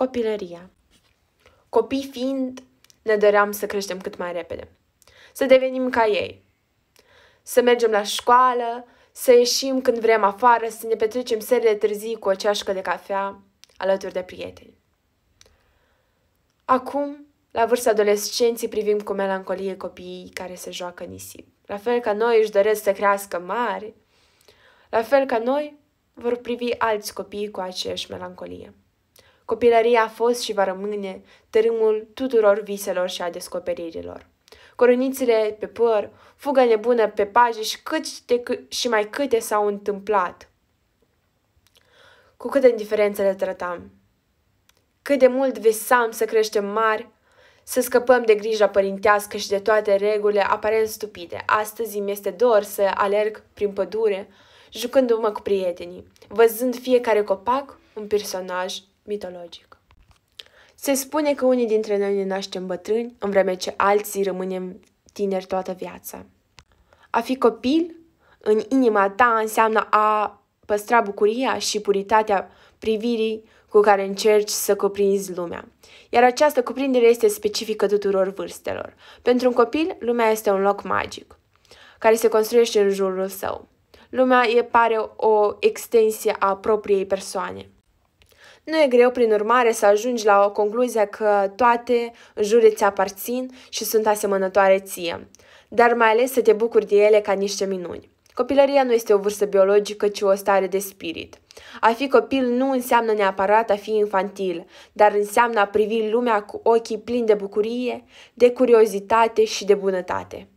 Copilăria Copii fiind, ne doream să creștem cât mai repede. Să devenim ca ei. Să mergem la școală, să ieșim când vrem afară, să ne petrecem serile târzii cu o ceașcă de cafea alături de prieteni. Acum, la vârsta adolescenții, privim cu melancolie copiii care se joacă nisip. La fel ca noi își doresc să crească mari, la fel ca noi vor privi alți copii cu aceeași melancolie. Copilăria a fost și va rămâne tărâmul tuturor viselor și a descoperirilor. Coronițele pe păr, fugă nebună pe paje și, cât de câ- și mai câte s-au întâmplat. Cu câtă indiferență le trătam. Cât de mult visam să creștem mari, să scăpăm de grija părintească și de toate regulile aparent stupide. Astăzi îmi este dor să alerg prin pădure, jucându-mă cu prietenii, văzând fiecare copac un personaj mitologic. Se spune că unii dintre noi ne naștem bătrâni, în vreme ce alții rămânem tineri toată viața. A fi copil în inima ta înseamnă a păstra bucuria și puritatea privirii cu care încerci să cuprinzi lumea. Iar această cuprindere este specifică tuturor vârstelor. Pentru un copil, lumea este un loc magic, care se construiește în jurul său. Lumea e pare o extensie a propriei persoane. Nu e greu, prin urmare, să ajungi la o concluzie că toate jure ți aparțin și sunt asemănătoare ție, dar mai ales să te bucuri de ele ca niște minuni. Copilăria nu este o vârstă biologică, ci o stare de spirit. A fi copil nu înseamnă neapărat a fi infantil, dar înseamnă a privi lumea cu ochii plini de bucurie, de curiozitate și de bunătate.